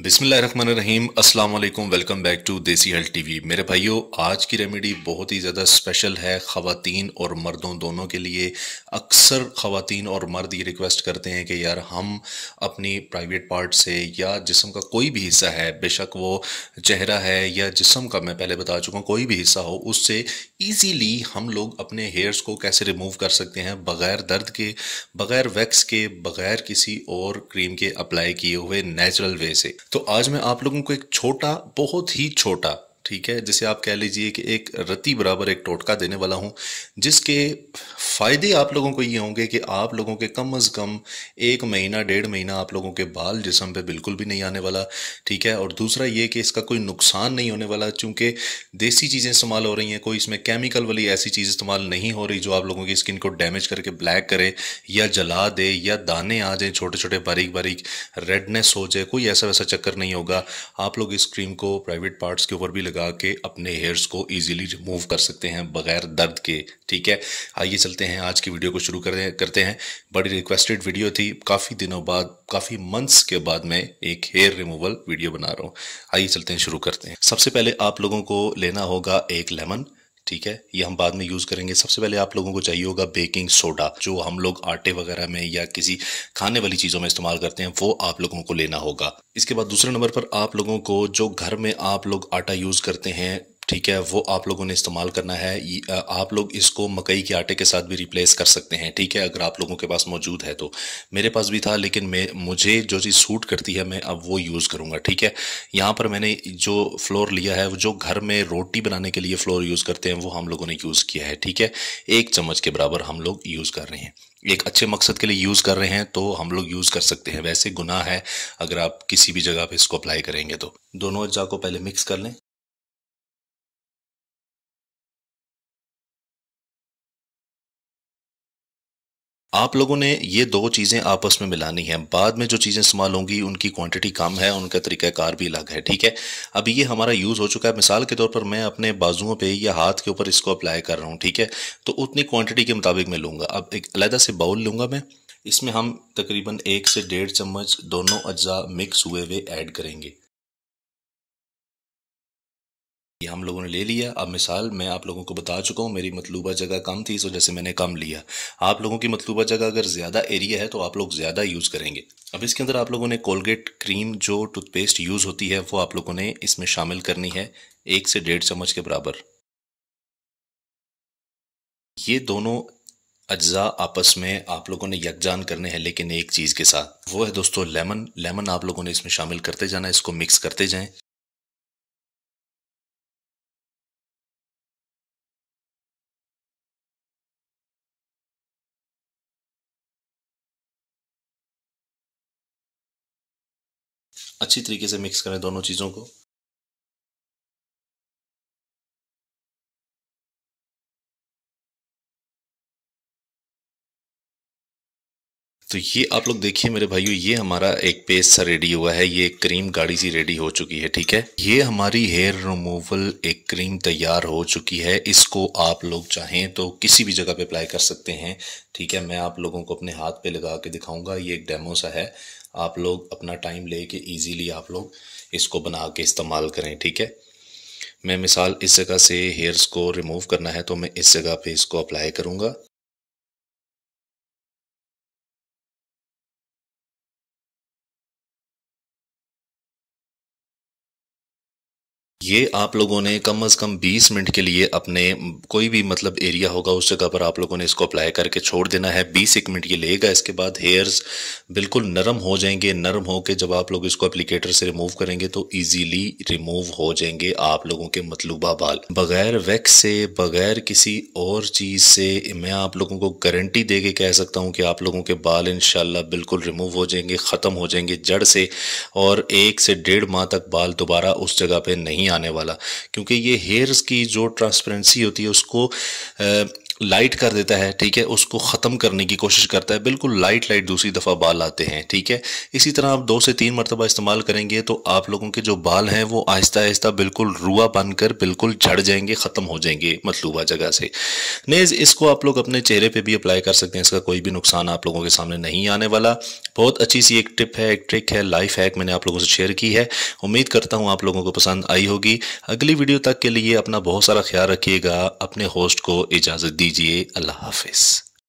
बिसमीम अस्सलाम वालेकुम welcome back to desi health TV मेरे भाइयों आज की रेमेडी बहुत ही ज़्यादा स्पेशल है ख़वातीन और मर्दों दोनों के लिए अक्सर ख़वातीन और मर्द ये रिक्वेस्ट करते हैं कि यार हम अपनी प्राइवेट पार्ट से या जिसम का कोई भी हिस्सा है बेशक वो चेहरा है या जिसम का मैं पहले बता चुका हूँ कोई भी हिस्सा हो उससे ईजीली हम लोग अपने हेयर्स को कैसे रिमूव कर सकते हैं बग़ैर दर्द के बग़ैर वैक्स के बग़ैर किसी और क्रीम के अप्लाई किए हुए नेचुरल वे से तो आज मैं आप लोगों को एक छोटा बहुत ही छोटा ठीक है जिसे आप कह लीजिए कि एक रति बराबर एक टोटका देने वाला हूँ जिसके फ़ायदे आप लोगों को ये होंगे कि आप लोगों के कम अज़ कम एक महीना डेढ़ महीना आप लोगों के बाल जिसम पे बिल्कुल भी नहीं आने वाला ठीक है और दूसरा ये कि इसका कोई नुकसान नहीं होने वाला चूँकि देसी चीज़ें इस्तेमाल हो रही हैं कोई इसमें केमिकल वाली ऐसी चीज़ इस्तेमाल नहीं हो रही जो आप लोगों की स्किन को डैमेज करके ब्लैक करे या जला दे या दाने आ जाए छोटे छोटे बारीक बारीक रेडनेस हो जाए कोई ऐसा वैसा चक्कर नहीं होगा आप लोग इस क्रीम को प्राइवेट पार्ट्स के ऊपर भी लगा लगा के अपने हेयर्स को इजीली रिमूव कर सकते हैं बगैर दर्द के ठीक है आइए चलते हैं आज की वीडियो को शुरू कर करते हैं बड़ी रिक्वेस्टेड वीडियो थी काफ़ी दिनों बाद काफ़ी मंथ्स के बाद मैं एक हेयर रिमूवल वीडियो बना रहा हूँ आइए चलते हैं शुरू करते हैं सबसे पहले आप लोगों को लेना होगा एक लेमन ठीक है ये हम बाद में यूज़ करेंगे सबसे पहले आप लोगों को चाहिए होगा बेकिंग सोडा जो हम लोग आटे वगैरह में या किसी खाने वाली चीज़ों में इस्तेमाल करते हैं वो आप लोगों को लेना होगा इसके बाद दूसरे नंबर पर आप लोगों को जो घर में आप लोग आटा यूज़ करते हैं ठीक है वो आप लोगों ने इस्तेमाल करना है आप लोग इसको मकई के आटे के साथ भी रिप्लेस कर सकते हैं ठीक है अगर आप लोगों के पास मौजूद है तो मेरे पास भी था लेकिन मैं मुझे जो चीज़ सूट करती है मैं अब वो यूज़ करूँगा ठीक है यहाँ पर मैंने जो फ्लोर लिया है जो घर में रोटी बनाने के लिए फ्लोर यूज़ करते हैं वो हम लोगों ने यूज़ किया है ठीक है एक चम्मच के बराबर हम लोग यूज़ कर रहे हैं एक अच्छे मकसद के लिए यूज़ कर रहे हैं तो हम लोग यूज़ कर सकते हैं वैसे गुनाह है अगर आप किसी भी जगह पे इसको अप्लाई करेंगे तो दोनों अज्जा को पहले मिक्स कर लें आप लोगों ने ये दो चीज़ें आपस में मिलानी है बाद में जो चीज़ें इस्तेमाल होंगी उनकी क्वांटिटी कम है उनका तरीक़ाकार भी अलग है ठीक है अभी ये हमारा यूज़ हो चुका है मिसाल के तौर पर मैं अपने बाजुओं पे या हाथ के ऊपर इसको अप्लाई कर रहा हूँ ठीक है तो उतनी क्वांटिटी के मुताबिक मैं लूँगा अब एक अलहदा से बाउल लूँगा मैं इसमें हम तकरीबन एक से डेढ़ चम्मच दोनों अज्जा मिक्स हुए हुए ऐड करेंगे ये हम लोगों ने ले लिया अब मिसाल मैं आप लोगों को बता चुका हूँ मेरी मतलूबा जगह कम थी इस वजह से मैंने कम लिया आप लोगों की मतलूबा जगह अगर ज़्यादा एरिया है तो आप लोग ज़्यादा यूज़ करेंगे अब इसके अंदर आप लोगों ने कोलगेट क्रीम जो टूथपेस्ट यूज़ होती है वो आप लोगों ने इसमें शामिल करनी है एक से डेढ़ चम्मच के बराबर ये दोनों अज्जा आपस में आप लोगों ने यकजान करने हैं लेकिन एक चीज़ के साथ वो है दोस्तों लेमन लेमन आप लोगों ने इसमें शामिल करते जाना इसको मिक्स करते जाएं अच्छी तरीके से मिक्स करें दोनों चीज़ों को तो ये आप लोग देखिए मेरे भाइयों ये हमारा एक पेस्ट सा रेडी हुआ है ये एक क्रीम गाड़ी सी रेडी हो चुकी है ठीक है ये हमारी हेयर रिमूवल एक क्रीम तैयार हो चुकी है इसको आप लोग चाहें तो किसी भी जगह पे अप्लाई कर सकते हैं ठीक है मैं आप लोगों को अपने हाथ पे लगा के दिखाऊंगा ये एक डेमो सा है आप लोग अपना टाइम ले कर ईजीली आप लोग इसको बना के इस्तेमाल करें ठीक है मैं मिसाल इस जगह से हेयर्स को रिमूव करना है तो मैं इस जगह पर इसको अप्लाई करूँगा ये आप लोगों ने कम अज़ कम 20 मिनट के लिए अपने कोई भी मतलब एरिया होगा उस जगह पर आप लोगों ने इसको अप्लाई करके छोड़ देना है 20 एक मिनट ये लेगा इसके बाद हेयर्स बिल्कुल नरम हो जाएंगे नरम हो के जब आप लोग इसको एप्लीकेटर से रिमूव करेंगे तो इजीली रिमूव हो जाएंगे आप लोगों के मतलूबा बाल बगैर वैक्स से बगैर किसी और चीज़ से मैं आप लोगों को गारंटी दे के कह सकता हूँ कि आप लोगों के बाल इन बिल्कुल रिमूव हो जाएंगे ख़त्म हो जाएंगे जड़ से और एक से डेढ़ माह तक बाल दोबारा उस जगह पर नहीं आने वाला क्योंकि ये हेयर्स की जो ट्रांसपेरेंसी होती है उसको लाइट कर देता है ठीक है उसको ख़त्म करने की कोशिश करता है बिल्कुल लाइट लाइट दूसरी दफ़ा बाल आते हैं ठीक है इसी तरह आप दो से तीन मरतबा इस्तेमाल करेंगे तो आप लोगों के जो बाल हैं वो आहिस्ता आहिस्ता बिल्कुल रुआ बनकर बिल्कुल झड़ जाएंगे ख़त्म हो जाएंगे मतलूबा जगह से नेज़ इसको आप लोग अपने चेहरे पर भी अप्लाई कर सकते हैं इसका कोई भी नुकसान आप लोगों के सामने नहीं आने वाला बहुत अच्छी सी एक टिप है एक ट्रिक है लाइफ हैक मैंने आप लोगों से शेयर की है उम्मीद करता हूँ आप लोगों को पसंद आई होगी अगली वीडियो तक के लिए अपना बहुत सारा ख्याल रखिएगा अपने होस्ट को इजाज़त दीजिए दीजिए अल्लाह हाफिज़